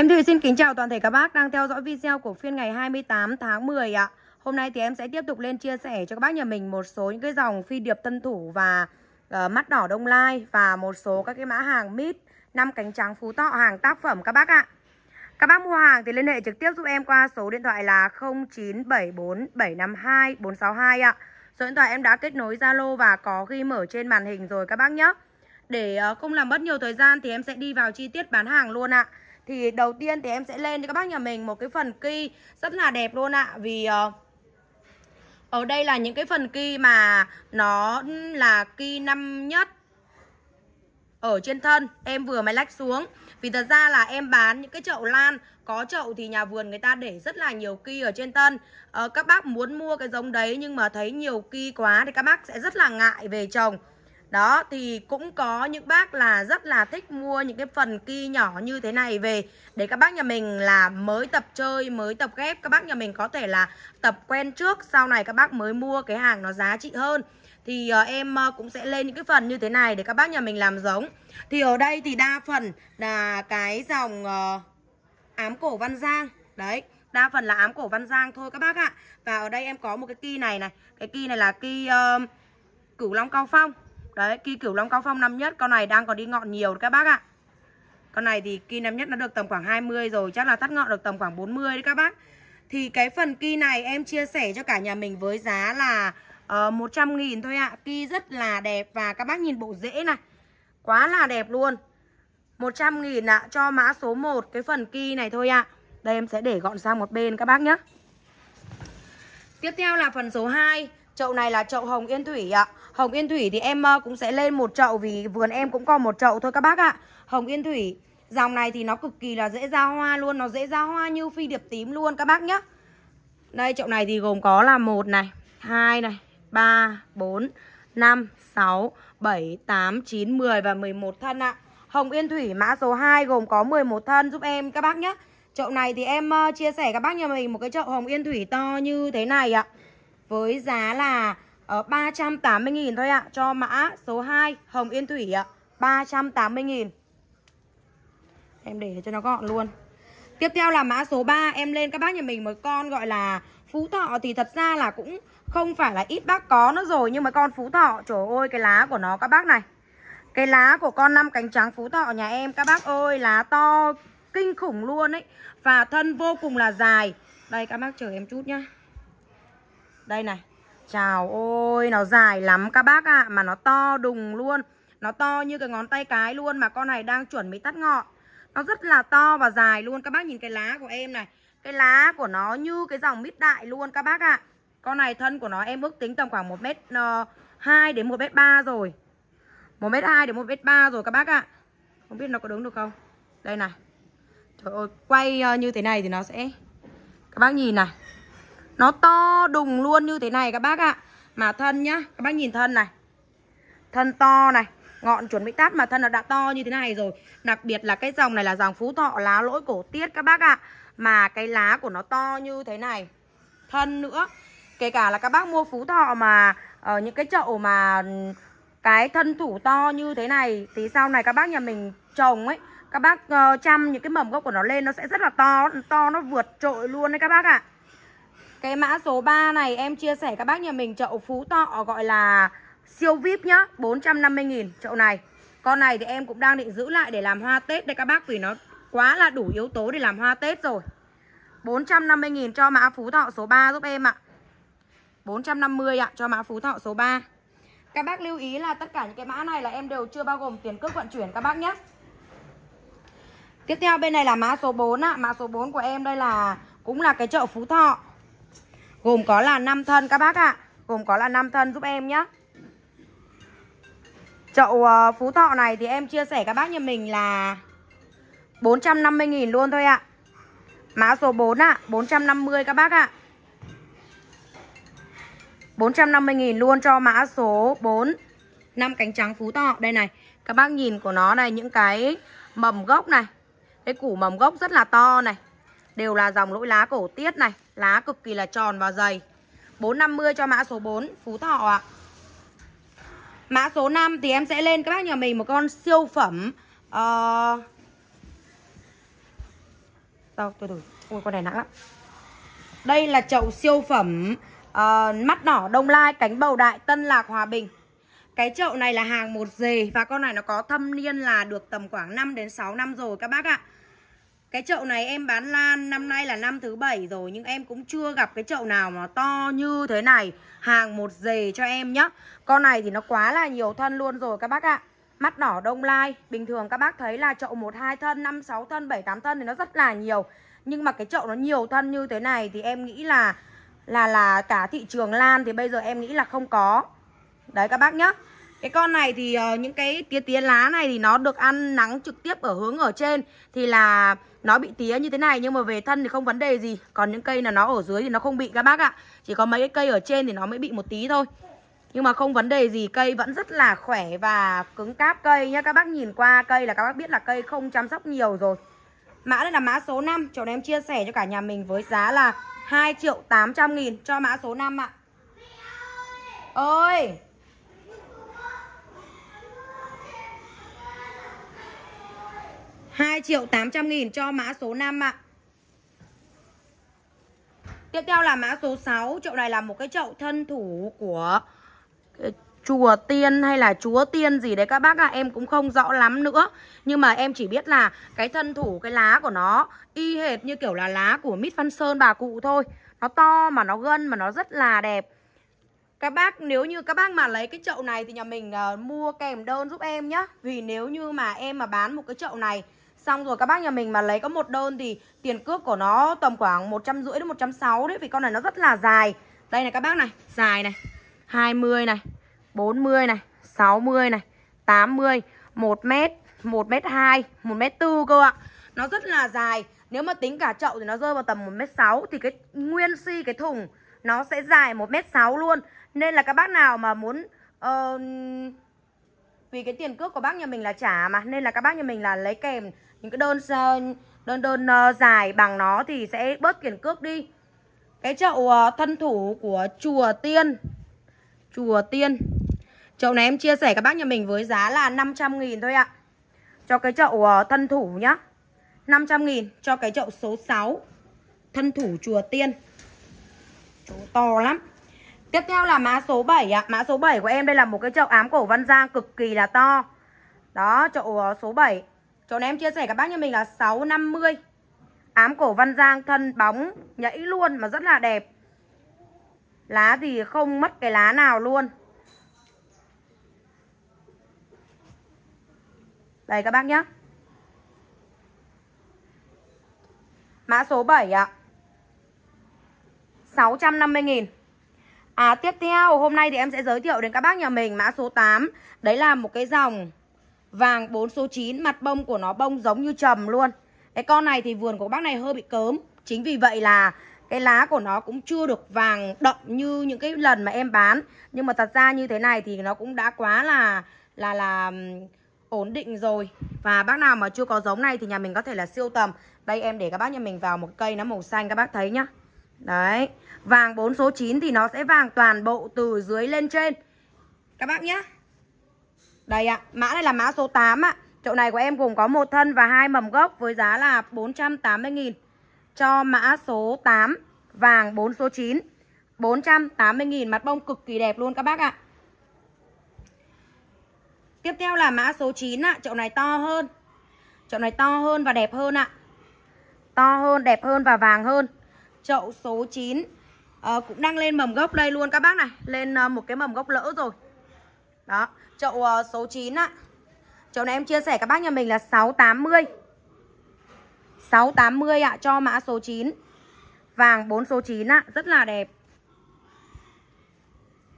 Em Thùy xin kính chào toàn thể các bác đang theo dõi video của phiên ngày 28 tháng 10 ạ. Hôm nay thì em sẽ tiếp tục lên chia sẻ cho các bác nhà mình một số những cái dòng phi điệp tân thủ và uh, mắt đỏ đông lai và một số các cái mã hàng mít năm cánh trắng phú thọ hàng tác phẩm các bác ạ. Các bác mua hàng thì liên hệ trực tiếp giúp em qua số điện thoại là 0974 752 462 ạ. Số điện thoại em đã kết nối Zalo và có ghi mở trên màn hình rồi các bác nhé. Để ờ, không làm mất nhiều thời gian thì em sẽ đi vào chi tiết bán hàng luôn ạ thì đầu tiên thì em sẽ lên cho các bác nhà mình một cái phần ki rất là đẹp luôn ạ à, vì ờ, ở đây là những cái phần ki mà nó là ki năm nhất ở trên thân em vừa mới lách xuống vì thật ra là em bán những cái chậu lan có chậu thì nhà vườn người ta để rất là nhiều ki ở trên thân ờ, các bác muốn mua cái giống đấy nhưng mà thấy nhiều ki quá thì các bác sẽ rất là ngại về trồng đó thì cũng có những bác là rất là thích mua những cái phần ki nhỏ như thế này về để các bác nhà mình là mới tập chơi mới tập ghép các bác nhà mình có thể là tập quen trước sau này các bác mới mua cái hàng nó giá trị hơn thì uh, em uh, cũng sẽ lên những cái phần như thế này để các bác nhà mình làm giống thì ở đây thì đa phần là cái dòng uh, ám cổ văn giang đấy đa phần là ám cổ văn giang thôi các bác ạ và ở đây em có một cái ki này này cái ki này là ki uh, cửu long cao phong Đấy, kỳ cửu long cao phong năm nhất, con này đang còn đi ngọn nhiều các bác ạ. Con này thì kỳ năm nhất nó được tầm khoảng 20 rồi, chắc là tắt ngọn được tầm khoảng 40 đấy các bác. Thì cái phần kỳ này em chia sẻ cho cả nhà mình với giá là uh, ờ, 100 nghìn thôi ạ. Kỳ rất là đẹp và các bác nhìn bộ rễ này. Quá là đẹp luôn. 100 nghìn ạ, cho mã số 1 cái phần kỳ này thôi ạ. Đây em sẽ để gọn sang một bên các bác nhé. Tiếp theo là phần số 2. Chậu này là chậu hồng yên thủy ạ. Hồng yên thủy thì em ờ, cũng sẽ lên một chậu vì vườn em cũng còn một chậu thôi các bác ạ. Hồng yên thủy dòng này thì nó cực kỳ là dễ ra hoa luôn, nó dễ ra hoa như phi điệp tím luôn các bác nhá. Đây chậu này thì gồm có là một này, hai này, 3 4 5 6 7 8 9 10 và 11 thân ạ. Hồng yên thủy mã số 2 gồm có 11 thân giúp em các bác nhé. Chậu này thì em ờ, chia sẻ các bác nhà mình một cái chậu hồng yên thủy to như thế này ạ với giá là uh, ờ, 380.000 thôi ạ. À, cho mã số 2 Hồng Yên Thủy ạ. À, 380.000. Em để cho nó gọn luôn. Tiếp theo là mã số 3 em lên các bác nhà mình một con gọi là Phú Thọ thì thật ra là cũng không phải là ít bác có nó rồi nhưng mà con Phú Thọ trời ơi cái lá của nó các bác này. Cái lá của con năm cánh trắng Phú Thọ nhà em các bác ơi lá to kinh khủng luôn ấy và thân vô cùng là dài. Đây các bác chờ em chút nhá. Đây này Chào ôi nó dài lắm các bác ạ à, Mà nó to đùng luôn Nó to như cái ngón tay cái luôn Mà con này đang chuẩn bị tắt ngọn Nó rất là to và dài luôn Các bác nhìn cái lá của em này Cái lá của nó như cái dòng mít đại luôn các bác ạ à. Con này thân của nó em ước tính tầm khoảng 1m2 ờ, đến 1m3 rồi 1m2 đến 1m3 rồi các bác ạ à. Không biết nó có đứng được không Đây này Trời ơi quay ờ, như thế này thì nó sẽ Các bác nhìn này nó to đùng luôn như thế này các bác ạ Mà thân nhá, các bác nhìn thân này Thân to này Ngọn chuẩn bị tát mà thân nó đã to như thế này rồi Đặc biệt là cái dòng này là dòng phú thọ lá lỗi cổ tiết các bác ạ Mà cái lá của nó to như thế này Thân nữa Kể cả là các bác mua phú thọ mà Ở ờ, những cái chậu mà Cái thân thủ to như thế này Thì sau này các bác nhà mình trồng ấy các bác uh, chăm những cái mầm gốc của nó lên nó sẽ rất là to to nó vượt trội luôn đấy các bác ạ à. Cái mã số 3 này em chia sẻ các bác nhà mình chậu Phú Thọ gọi là siêu VIP nhá 450 nghìn chậu này Con này thì em cũng đang định giữ lại để làm hoa Tết đây các bác Vì nó quá là đủ yếu tố để làm hoa Tết rồi 450 nghìn cho mã Phú Thọ số 3 giúp em ạ 450 ạ cho mã Phú Thọ số 3 Các bác lưu ý là tất cả những cái mã này là em đều chưa bao gồm tiền cước vận chuyển các bác nhé Tiếp theo bên này là mã số 4 ạ Mã số 4 của em đây là cũng là cái chợ Phú Thọ Gồm có là 5 thân các bác ạ. À. Gồm có là 5 thân giúp em nhé. Chậu ờ, Phú Thọ này thì em chia sẻ các bác nhà mình là 450.000 luôn thôi ạ. À. Mã số 4 ạ, à, 450 các bác ạ. À. 450.000 luôn cho mã số 4 năm cánh trắng Phú Thọ Đây này, các bác nhìn của nó này Những cái mầm gốc này Cái củ mầm gốc rất là to này Đều là dòng lỗi lá cổ tiết này Lá cực kỳ là tròn và dày 450 cho mã số 4 Phú Thọ ạ Mã số 5 thì em sẽ lên các bác nhà mình Một con siêu phẩm uh... Đâu, từ từ ôi con này nặng lắm Đây là chậu siêu phẩm uh, Mắt đỏ Đông Lai Cánh bầu đại Tân Lạc Hòa Bình cái chậu này là hàng một dề và con này nó có thâm niên là được tầm khoảng 5 đến 6 năm rồi các bác ạ. Cái chậu này em bán lan năm nay là năm thứ bảy rồi Nhưng em cũng chưa gặp cái chậu nào mà to như thế này Hàng một dề cho em nhá Con này thì nó quá là nhiều thân luôn rồi các bác ạ Mắt đỏ đông lai Bình thường các bác thấy là chậu 1, 2 thân, 5, 6 thân, 7, 8 thân thì nó rất là nhiều Nhưng mà cái chậu nó nhiều thân như thế này Thì em nghĩ là là là cả thị trường lan thì bây giờ em nghĩ là không có Đấy các bác nhá cái con này thì uh, những cái tía tía lá này thì nó được ăn nắng trực tiếp ở hướng ở trên Thì là nó bị tía như thế này nhưng mà về thân thì không vấn đề gì Còn những cây là nó ở dưới thì nó không bị các bác ạ Chỉ có mấy cái cây ở trên thì nó mới bị một tí thôi nhưng mà không vấn đề gì, cây vẫn rất là khỏe và cứng cáp cây nhá Các bác nhìn qua cây là các bác biết là cây không chăm sóc nhiều rồi Mã đây là mã số 5, chồng em chia sẻ cho cả nhà mình với giá là 2 triệu 800 nghìn cho mã số 5 ạ Ôi 2 triệu 800 nghìn cho mã số 5 ạ. Tiếp theo là mã số 6. Chậu này là một cái chậu thân thủ của ờ, chùa tiên hay là chúa tiên gì đấy các bác ạ à, Em cũng không rõ lắm nữa Nhưng mà em chỉ biết là cái thân thủ, cái lá của nó Y hệt như kiểu là lá của mít văn sơn bà cụ thôi Nó to mà nó gân mà nó rất là đẹp các bác nếu như các bác mà lấy cái chậu này thì nhà mình uh, mua kèm đơn giúp em nhá vì nếu như mà em mà bán một cái chậu này xong rồi các bác nhà mình mà lấy có một đơn thì tiền cước của nó tầm khoảng một trăm rưỡi đến một trăm sáu đấy vì con này nó rất là dài đây này các bác này dài này 20 này 40 này 60 này 80 1 mét 1 mét 2 1 mét 4 cơ ạ nó rất là dài nếu mà tính cả chậu thì nó rơi vào tầm 1 mét 6 thì cái nguyên si cái thùng nó sẽ dài 1 mét 6 luôn nên là các bác nào mà muốn uh, vì cái tiền cước của bác nhà mình là trả mà nên là các bác nhà mình là lấy kèm những cái đơn đơn đơn ờ, dài bằng nó thì sẽ bớt tiền cước đi. Cái chậu ờ, thân thủ của chùa Tiên. Chùa Tiên. Chậu này em chia sẻ các bác nhà mình với giá là 500 nghìn thôi ạ. Cho cái chậu thân thủ nhá. 500 nghìn cho cái chậu số 6 thân thủ chùa Tiên. Chỗ to lắm. Tiếp theo là mã số 7 ạ. Mã số 7 của em đây là một cái chậu ám cổ văn giang cực kỳ là to. Đó, chậu ờ, số 7. Chậu này em chia sẻ các bác như mình là 650. Ám cổ văn giang thân bóng nhảy luôn mà rất là đẹp. Lá thì không mất cái lá nào luôn. Đây các bác nhé. Mã số 7 ạ. À. 650 000 à, Tiếp theo hôm nay thì em sẽ giới thiệu đến các bác nhà mình mã số 8 Đấy là một cái dòng vàng 4 số 9 Mặt bông của nó bông giống như trầm luôn Cái con này thì vườn của bác này hơi bị cớm Chính vì vậy là cái lá của nó cũng chưa được vàng đậm như những cái lần mà em bán nhưng mà thật ra như thế này thì nó cũng đã quá là là là ổn định rồi và bác nào mà chưa có giống này thì nhà mình có thể là siêu tầm đây em để các bác nhà mình vào một cây nó màu xanh các bác thấy nhá Đấy Vàng 4 số 9 thì nó sẽ vàng toàn bộ từ dưới lên trên Các bác nhá Đây ạ, mã này là mã số 8 ạ à. Chậu này của em gồm có một thân và hai mầm gốc với giá là 480.000 Cho mã số 8 Vàng 4 số 9 480.000 mặt bông cực kỳ đẹp luôn các bác ạ Tiếp theo là mã số 9 ạ, chậu này to hơn Chậu này to hơn và đẹp hơn ạ. To hơn, đẹp hơn và vàng hơn. Chậu số 9 à, ờ, Cũng đang lên mầm gốc đây luôn các bác này Lên à, một cái mầm gốc lỡ rồi Đó Chậu à, số 9 ạ Chậu này em chia sẻ các bác nhà mình là 680 680 ạ Cho mã số 9 Vàng 4 số 9 ạ Rất là đẹp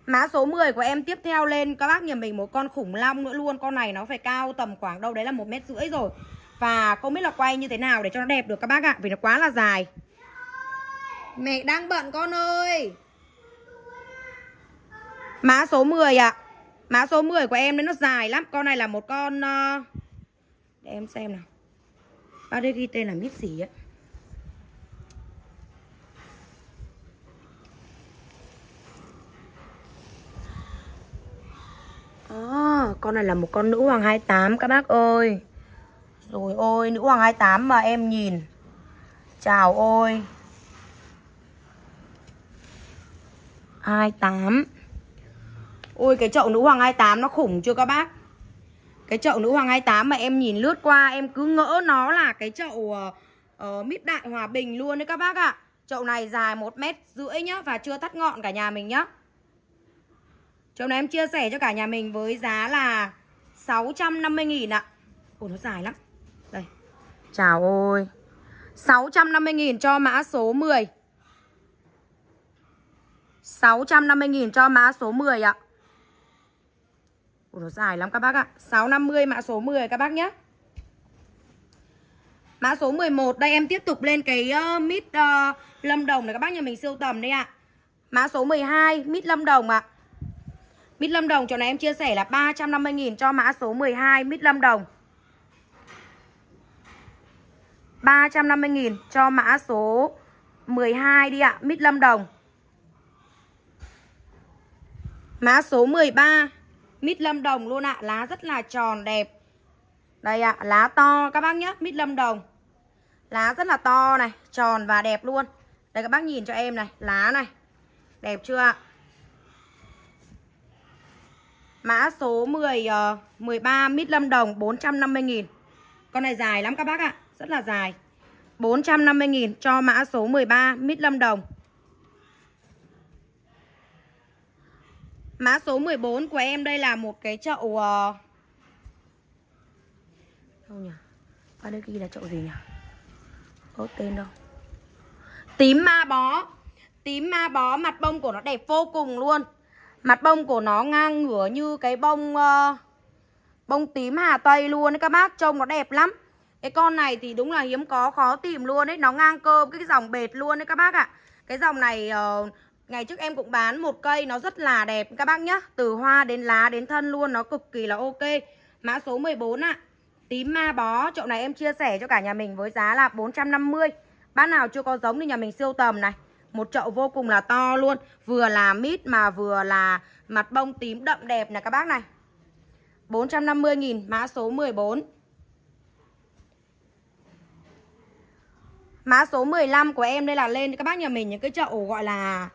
Mã số 10 của em tiếp theo lên các bác nhà mình một con khủng long nữa luôn Con này nó phải cao tầm khoảng đâu đấy là một mét rưỡi rồi Và không biết là quay như thế nào để cho nó đẹp được các bác ạ Vì nó quá là dài Mẹ đang bận con ơi Má số 10 ạ à. Má số 10 của em đấy nó dài lắm Con này là một con uh... Để em xem nào ba đây ghi tên là mít gì á, À, con này là một con nữ hoàng 28 các bác ơi Rồi ôi, nữ hoàng 28 mà em nhìn Chào ôi 28 Ôi cái chậu nữ hoàng 28 nó khủng chưa các bác Cái chậu nữ hoàng 28 mà em nhìn lướt qua Em cứ ngỡ nó là cái chậu uh, mít đại hòa bình luôn đấy các bác ạ Chậu này dài 1 mét rưỡi nhá Và chưa tắt ngọn cả nhà mình nhá Chậu này em chia sẻ cho cả nhà mình với giá là 650 nghìn ạ à. Ôi nó dài lắm Đây Chào ôi 650 nghìn cho mã số 10 650.000 cho mã số 10 ạ. Ủa, nó dài lắm các bác ạ. 650 mã số 10 các bác nhé. Mã số 11 đây em tiếp tục lên cái uh, mít uh, Lâm Đồng này các bác nhà mình siêu tầm đây ạ. Mã số 12 mít Lâm Đồng ạ. Mít Lâm Đồng cho này em chia sẻ là 350.000 cho mã số 12 mít Lâm Đồng. 350.000 cho mã số 12 đi ạ, mít Lâm Đồng. Mã số 13 Mít Lâm Đồng luôn ạ à. Lá rất là tròn đẹp Đây ạ à, lá to các bác nhé Mít Lâm Đồng Lá rất là to này Tròn và đẹp luôn Đây các bác nhìn cho em này Lá này Đẹp chưa ạ Mã số 10, uh, 13 Mít Lâm Đồng 450 nghìn Con này dài lắm các bác ạ à. Rất là dài 450 nghìn cho mã số 13 Mít Lâm Đồng Mã số 14 của em đây là một cái chậu ờ, Đâu nhỉ? qua à, đây ghi là chậu gì nhỉ? Có tên đâu Tím ma bó Tím ma bó mặt bông của nó đẹp vô cùng luôn Mặt bông của nó ngang ngửa như cái bông uh, Bông tím Hà Tây luôn đấy các bác Trông nó đẹp lắm Cái con này thì đúng là hiếm có khó tìm luôn đấy Nó ngang cơ cái dòng bệt luôn đấy các bác ạ à. Cái dòng này uh, Ngày trước em cũng bán một cây nó rất là đẹp các bác nhá Từ hoa đến lá đến thân luôn nó cực kỳ là ok Mã số 14 ạ à. Tím ma bó Chậu này em chia sẻ cho cả nhà mình với giá là 450 Bác nào chưa có giống thì nhà mình siêu tầm này Một chậu vô cùng là to luôn Vừa là mít mà vừa là mặt bông tím đậm đẹp này các bác này 450.000 mã số 14 Mã số 15 của em đây là lên các bác nhà mình những cái chậu gọi là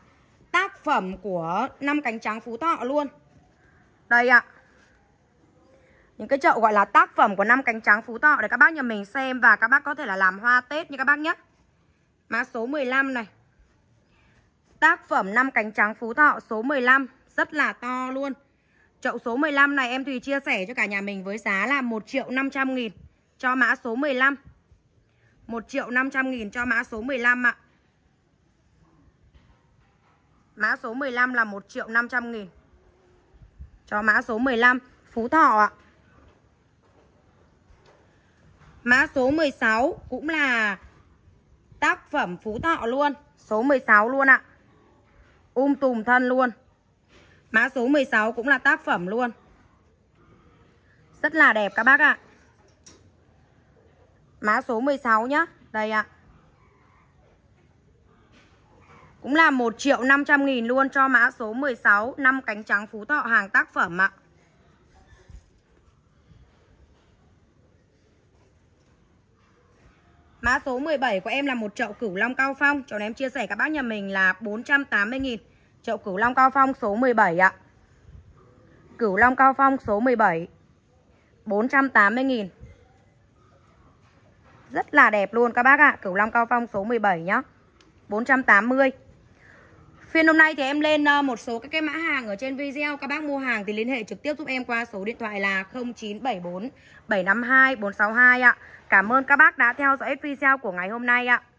phẩm của năm cánh trắng Phú Thọ luôn Đây ạ Những cái chậu gọi là tác phẩm của năm cánh trắng Phú Thọ Để các bác nhà mình xem và các bác có thể là làm hoa Tết như các bác nhé Mã số 15 này Tác phẩm năm cánh trắng Phú Thọ số 15 Rất là to luôn Chậu số 15 này em Thùy chia sẻ cho cả nhà mình với giá là 1 triệu 500 nghìn Cho mã số 15 1 triệu 500 nghìn cho mã số 15 ạ Mã số 15 là 1 triệu 500 nghìn Cho mã số 15 Phú Thọ ạ Mã số 16 cũng là tác phẩm Phú Thọ luôn Số 16 luôn ạ Um tùm thân luôn Mã số 16 cũng là tác phẩm luôn Rất là đẹp các bác ạ Mã số 16 nhá Đây ạ Cũng là 1 triệu 500 nghìn luôn cho mã số 16 5 cánh trắng Phú Thọ hàng tác phẩm ạ Mã số 17 của em là một chậu cửu long cao phong Chậu này em chia sẻ các bác nhà mình là 480 nghìn Chậu cửu long cao phong số 17 ạ Cửu long cao phong số 17 480 nghìn Rất là đẹp luôn các bác ạ Cửu long cao phong số 17 nhá 480 Phiên hôm nay thì em lên ờ, một số các cái mã hàng ở trên video Các bác mua hàng thì liên hệ trực tiếp giúp em qua số điện thoại là 0974 752 462 ạ Cảm ơn các bác đã theo dõi video của ngày hôm nay ạ